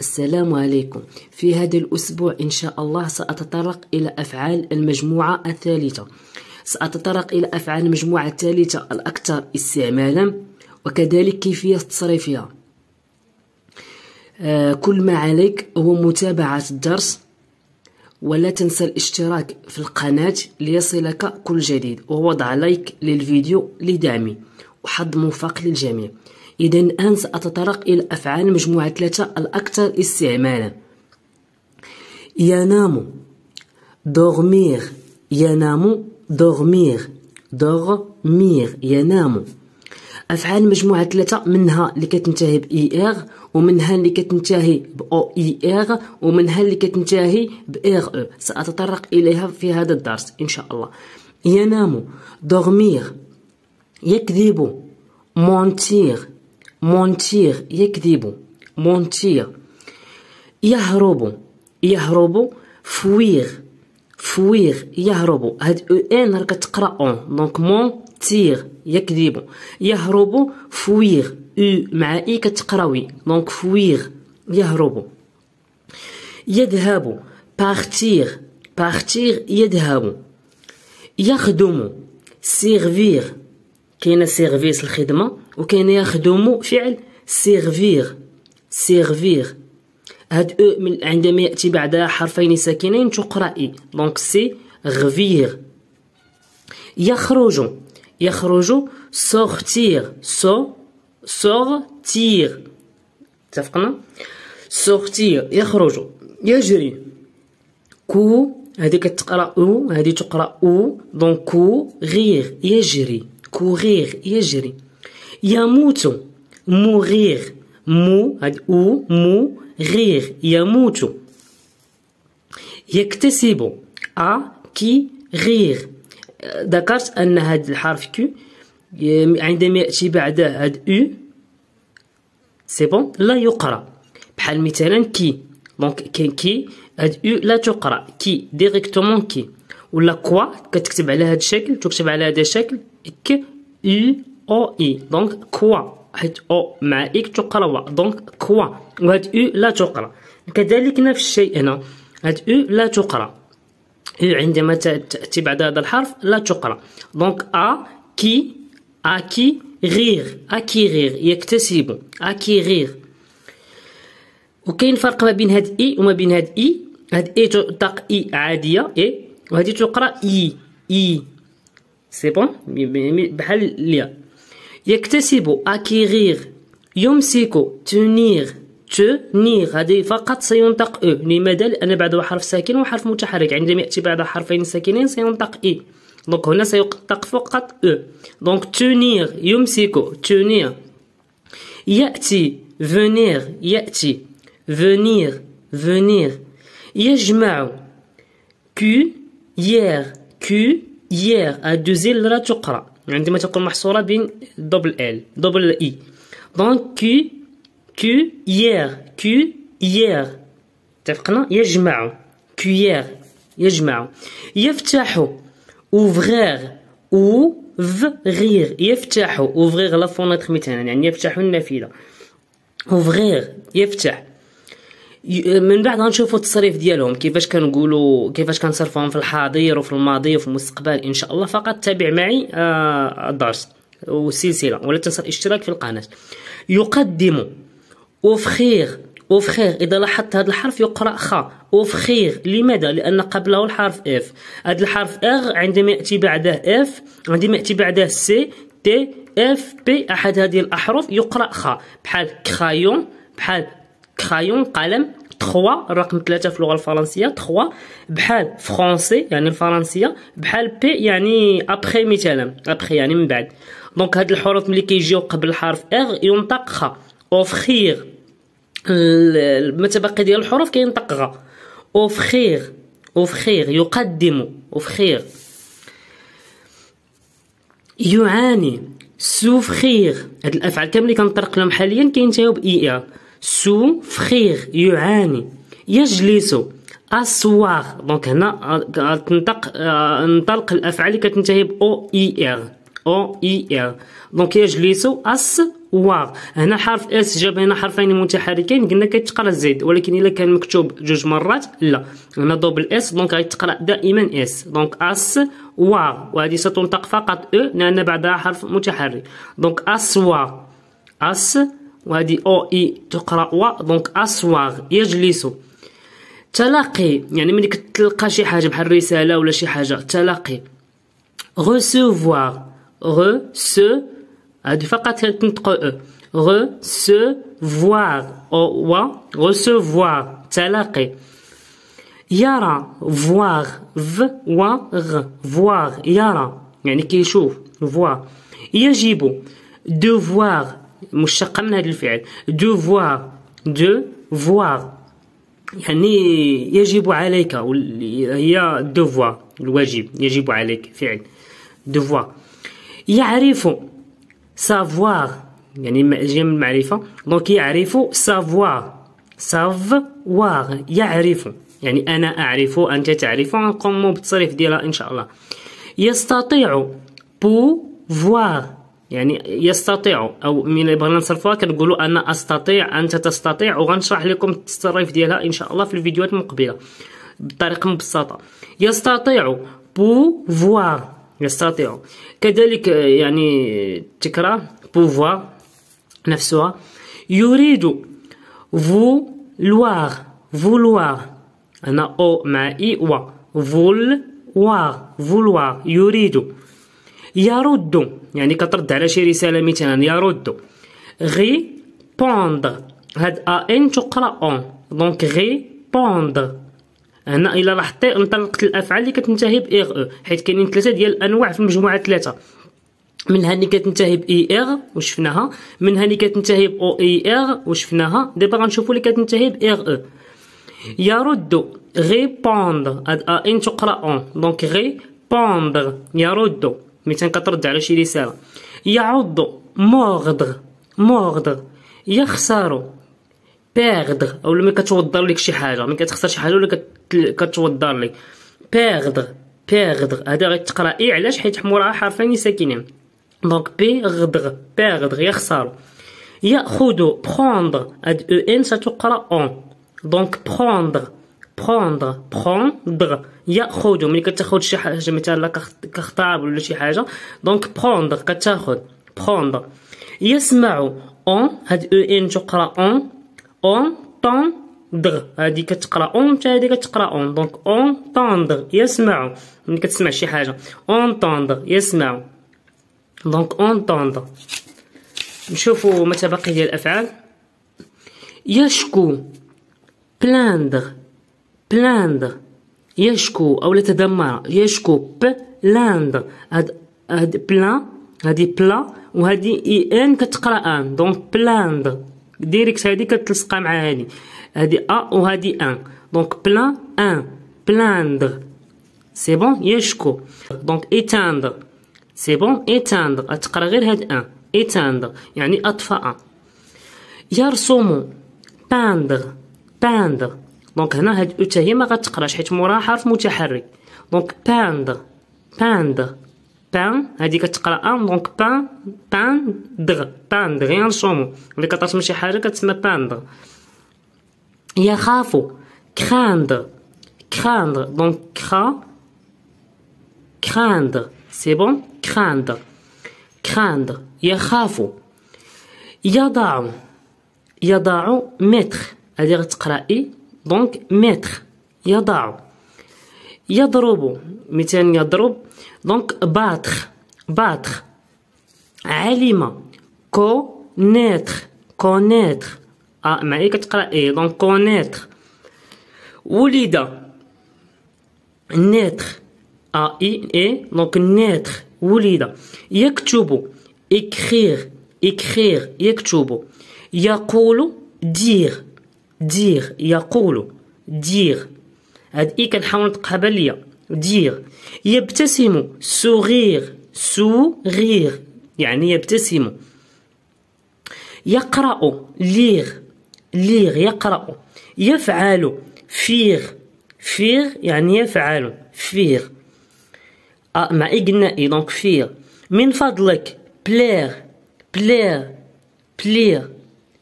السلام عليكم في هذا الأسبوع إن شاء الله سأتطرق إلى أفعال المجموعة الثالثة سأتطرق إلى أفعال المجموعة الثالثة الأكثر استعمالا وكذلك كيفية تصريفها آه كل ما عليك هو متابعة الدرس ولا تنسى الاشتراك في القناة ليصلك كل جديد ووضع لايك للفيديو لدعمي وحظ موفق للجميع إذا الآن سأتطرق إلى أفعال مجموعة ثلاثة الأكثر استعمالا ينام دوغمير ينام دوغمير دوغمير ينام أفعال مجموعة ثلاثة منها اللي كتنتهي ب إيغ ومنها اللي كتنتهي بـ أو إيغ ومنها اللي كتنتهي بـ إيغ أو سأتطرق إليها في هذا الدرس إن شاء الله ينام دوغمير يكذب mentir مونتير يكذبوا مونتير يهربوا يهربوا فوير فوير يهربوا هاد او e ان راه كتقرا اون e. دونك مونتير يكذبوا يهربوا فوير او e مع اي كتقراوي دونك فوير يهربوا يذهبوا بارتير بارتير يذهبوا يخدموا سيرفير كاينه سيرفيس الخدمه وكان يخدم فعل سيرفير سيرفير هاد او من عندما ياتي بعدها حرفين ساكنين تقرا اي دونك سي غفير يخرج يخرج سورتير سو سورتير اتفقنا سورتير يخرج يجري كو هادي كتقرا او هادي تقرا او دونك كو غير يجري كو غير يجري يموت مغير مو هاد او مو غير يموت يكتسب ا كي غير ذكرت ان هاد الحرف كي عندما ياتي بعده هاد او سي بون لا يقرا بحال مثلا كي دونك كاين كي هاد او لا تقرا كي ديريكتومون كي ولا كوا كتكتب على هاد الشكل تكتب على هذا الشكل ك او او اي دونك كوا حيت او مع ايك تقرا و دونك كوا وهاد او لا تقرا كذلك نفس الشيء هنا هاد او لا تقرا او عندما تاتي بعد هذا الحرف لا تقرا دونك ا كي ا كي غير غير يكتسب غير وكاين فرق ما بين هاد اي e وما بين هاد اي e. هاد اي تق اي عاديه اي وهادي تقرا اي اي سي بون بحال ليا يكتسب اكيغير يمسك تنير تنير هذه فقط سينطق او لماذا لان بعده حرف ساكن وحرف متحرك عندما ياتي بعد حرفين ساكنين سينطق اي دونك هنا سينطق فقط او دونك تنير يمسك تنير ياتي فنير ياتي فنير فنير يجمع كو يير كو يير دوزيل راه تقرا يعني عندما تكون محصورة بين دبل ال دبل اي دونك كو كو يير كو يير اتفقنا يجمع يير يجمع يفتح اوفغير اوفغير يفتح اوفغير لا فونتر مثلا يعني يفتح النافذة اوفغير يفتح من بعد غنشوفوا التصريف ديالهم كيفاش كنقولوا كيفاش كنصرفوهم في الحاضر وفي الماضي وفي المستقبل ان شاء الله فقط تابع معي آه، الدرس والسلسله ولا تنسى الاشتراك في القناه يقدم اوفخير اوفخير اذا لاحظت هذا الحرف يقرا خا اوفخير لماذا لان قبله الحرف اف هذا الحرف اغ عندما ياتي بعده اف عندما ياتي بعده سي تي اف بي احد هذه الاحرف يقرا خا بحال كخايون بحال كرايون قلم 3 رقم 3 في اللغه الفرنسيه 3 بحال فرونسي يعني الفرنسيه بحال بي يعني ابخي مثلا ابخي يعني من بعد دونك هاد الحروف ملي كيجيو قبل الحرف اغ ينطق خا اوفخير المتبقي ديال الحروف كينطق غا اوفخير اوفخير يقدم اوفخير يعاني سوفخير هاد الافعال كامل اللي كنطرق لهم حاليا كينتهيو باي ار سو فخير يعاني يجلس اسوار دونك هنا تنطق انطلق الافعال اللي كتنتهي ب او اي ار او اي ار دونك يجلس اسوار هنا حرف اس جاب هنا حرفين متحركين قلنا كيتقرا زيد ولكن الا كان مكتوب جوج مرات لا هنا دوبل اس دونك غيتقرا دائما اس دونك اسوار وهذه ستنطق فقط او لان بعدها حرف متحرك دونك اسوار اسوار وهذه او اي تقرا و دونك اسواغ يجلس تلاقي يعني ملي كتلقى شي حاجه بحال رساله ولا شي حاجه تلاقي ريسيفوار سو هذه فقط تنطق او ريسيفوار او و ريسيفوار تلاقي يرى فواغ ف و غ فواغ يرى يعني كيشوف فواغ يجب فوار مشتقة من هذا الفعل دو فوار دو فوار يعني يجب عليك هي دوفوار الواجب يجب عليك فعل دوفوار يعرف سافوار يعني جاي من المعرفة دونك يعرف سافوار سافوار يعرف يعني أنا أعرف أنت تعرف نقوم بالتصريف ديالها إن شاء الله يستطيع بوفوار يعني يستطيع او من بغينا نصرفوها كنقولوا انا استطيع انت تستطيع وغنشرح لكم التصريف ديالها ان شاء الله في الفيديوهات المقبله بطريقه مبسطه يستطيع بوفوار يستطيع كذلك آه، يعني تكرار بوفوار نفسها يريد فولوار فولوار انا او مع اي و فولوار فولوار يريد يرد يعني كترد على شي رساله مثلا يرد غي بوند هاد ا ان تقرا اون دونك غي بوند هنا الى لاحظتي انطلقت الافعال اللي كتنتهي ب اغ او حيت كاينين ثلاثه ديال الانواع في المجموعه ثلاثه منها اللي كتنتهي ب اي اغ وشفناها منها اللي كتنتهي ب او اي اغ وشفناها دابا غنشوفوا اللي كتنتهي ب اغ او يرد غيبوند هاد ا ان تقرا اون دونك غيبوند يرد مثلا كترد على شي رساله يعض موغدغ موغدغ يخسر بيغدغ او ملي كتوضر لك شي حاجه ملي كتخسر شي حاجه ولا كتوضر لك بيغدغ بيغدغ هذا غيتقرا اي علاش حيت موراها حرفين ساكنين دونك بيغدغ بيغدغ يخسر ياخذ بخوندغ هاد او e ان ستقرا اون دونك بخوندغ prendre prendre ياخذ ملي كتاخذ شي حاجه مثلا كخطاب ولا شي حاجه دونك prendre كتاخذ prendre يسمع اون هاد او ان تقرا اون اون طون دغ هادي كتقرا اون حتى هادي كتقرا اون دونك اون طوندغ يسمع ملي كتسمع شي حاجه اون طوندغ يسمع دونك اون طوندغ نشوفوا متى باقي ديال الافعال يشكو بلاندغ بلاند يشكو أو يتذمر يشكو بلاند هاد هاد بلان هادي بلا وهادي اي ان كتقرا ان دونك بلاند ديريكت هادي كتلصقها مع هادي هادي ا وهادي ان دونك بلان ان بلاند سي بون يشكو دونك ايتاند سي بون ايتاند تقرا غير هاد ان ايتاند يعني اطفاء يرسم باندر باندر دونك هنا هاد اوتا هي ما غتقراش حيت موراها حرف متحرك دونك باند باند بان هادي كتقرا ان دونك بان بان دغ بان دغ نصومو ملي كطرت من شي حاجه كتسمى باند يخافو كراند كراند دونك كرا كراند سي بون كراند كراند يخافو يضع يضع متر هادي غتقرا اي دونك متر يضع يضرب مثال يضرب دونك باتر باتر علم كونيتر كونيتر ا معايا كتقرا اي دونك كونيتر ولد نيتر ا آه، اي اي دونك نيتر ولد يكتب اكخير اكخير يكتب يقول دير دير يقول دير هاد اي كنحاول نطقها ليا دير يبتسم سوغير سوغير يعني يبتسم يقرأ لير لير يقرأ يفعل فيغ فيغ يعني يفعل فيغ أه مع إجنائي دونك فيغ من فضلك بلير بلير بلير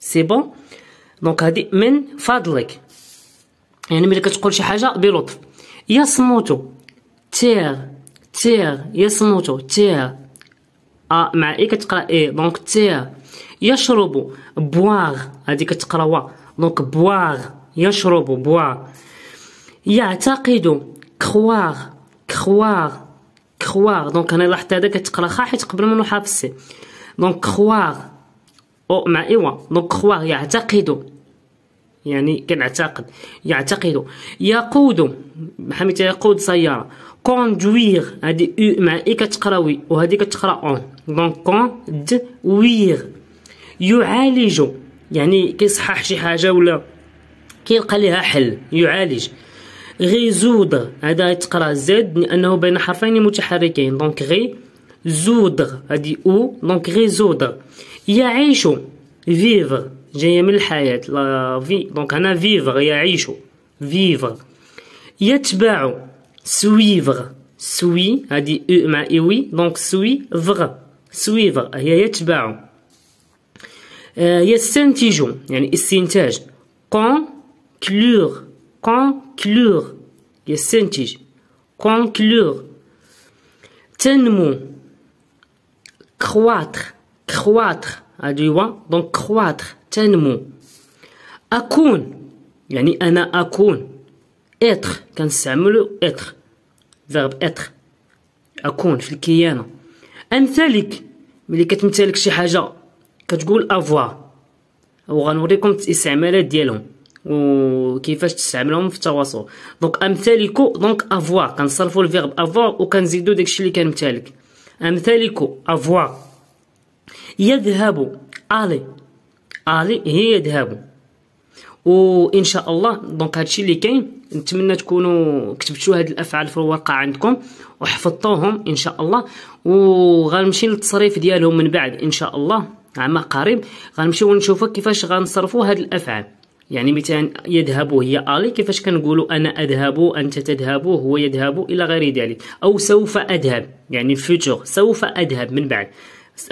سي بون دونك هذه من فضلك يعني ملي كتقول شي حاجه بلطف يصمت تير تير يصمت تير ا آه، مع اي كتقرا اي دونك تير يشرب بواغ هذه كتقرا وا دونك بواغ يشرب بواغ يعتقد كخواغ كخواغ كخواغ دونك انا لاحظت هذا كتقرا خا حيت قبل حافظ نحافظ دونك كخواغ او مع ايوا دونك كخواغ يعتقد يعني كنعتقد يعتقد يقود بحال يقود سياره كوندويغ هادي او مع اي كتقرا وي وهادي كتقرا اون دونك كوندوير يعالج يعني كيصحح شي حاجه ولا كيلقى ليها حل يعالج غيزودغ هذا يتقرا زد لانه بين حرفين متحركين دونك غي زودغ هادي او دونك غيزودغ يعيش فيفر جايه من الحياه لا في دونك هنا فيفغ يعيش فيفغ يتبع سويفغ سوي هادي او مع ايوي دونك سوي فغ سويفغ هي يتبع آه، يستنتج يعني استنتاج كون conclure يستنتج conclure تنمو كخواتر كخواتر هادي هو دونك كخواتر تنمو أكون يعني أنا أكون إتر كنستعملو إتر فيرب إتر أكون في الكيانة امثالك ملي كتمتلك شي حاجة كتقول أفوار وغنوريكم الاستعمالات ديالهم وكيفاش تستعملهم في التواصل دونك امثالكو دونك افوار كنصرفو الفيرب افوار وكنزيدو داكشي اللي كنمتلك امثالكو افوار يذهب الي الي هي ذهب وان شاء الله دونك هادشي اللي كاين نتمنى تكونوا كتبتوا هاد الافعال في الورقه عندكم وحفظتوهم ان شاء الله وغنمشي للتصريف ديالهم من بعد ان شاء الله عما قريب غنمشيو نشوفوا كيفاش غنصرفوا هاد الافعال يعني مثلا يذهب هي الي كيفاش كنقولوا انا اذهب انت تذهب هو يذهب الى غير ذلك او سوف اذهب يعني الفيوتشر سوف اذهب من بعد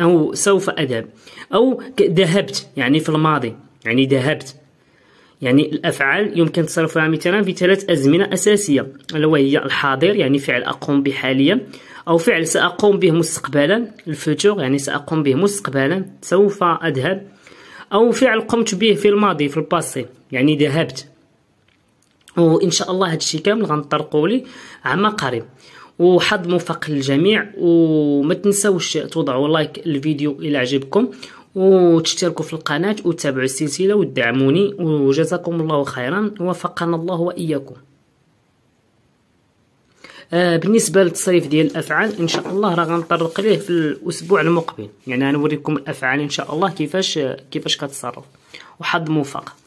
أو سوف أذهب أو ذهبت يعني في الماضي يعني ذهبت يعني الأفعال يمكن تصرفها مثلا في ثلاث أزمنة أساسية ألا وهي الحاضر يعني فعل أقوم به حاليا أو فعل سأقوم به مستقبلا الفوتور يعني سأقوم به مستقبلا سوف أذهب أو فعل قمت به في الماضي في الباسي يعني ذهبت وإن شاء الله هادشي كامل غنطرقوا لي عما قريب وحظ موفق للجميع وما تنسوش توضعوا لايك الفيديو الى عجبكم وتشتركوا في القناة وتابعوا السلسلة ودعموني وجزاكم الله خيرا وفقنا الله وإياكم آه بالنسبة للتصريف ديال الأفعال إن شاء الله راه غنطرق ليه في الأسبوع المقبل يعني غنوريكم الأفعال إن شاء الله كيفاش كيفاش كتصرف وحظ موفق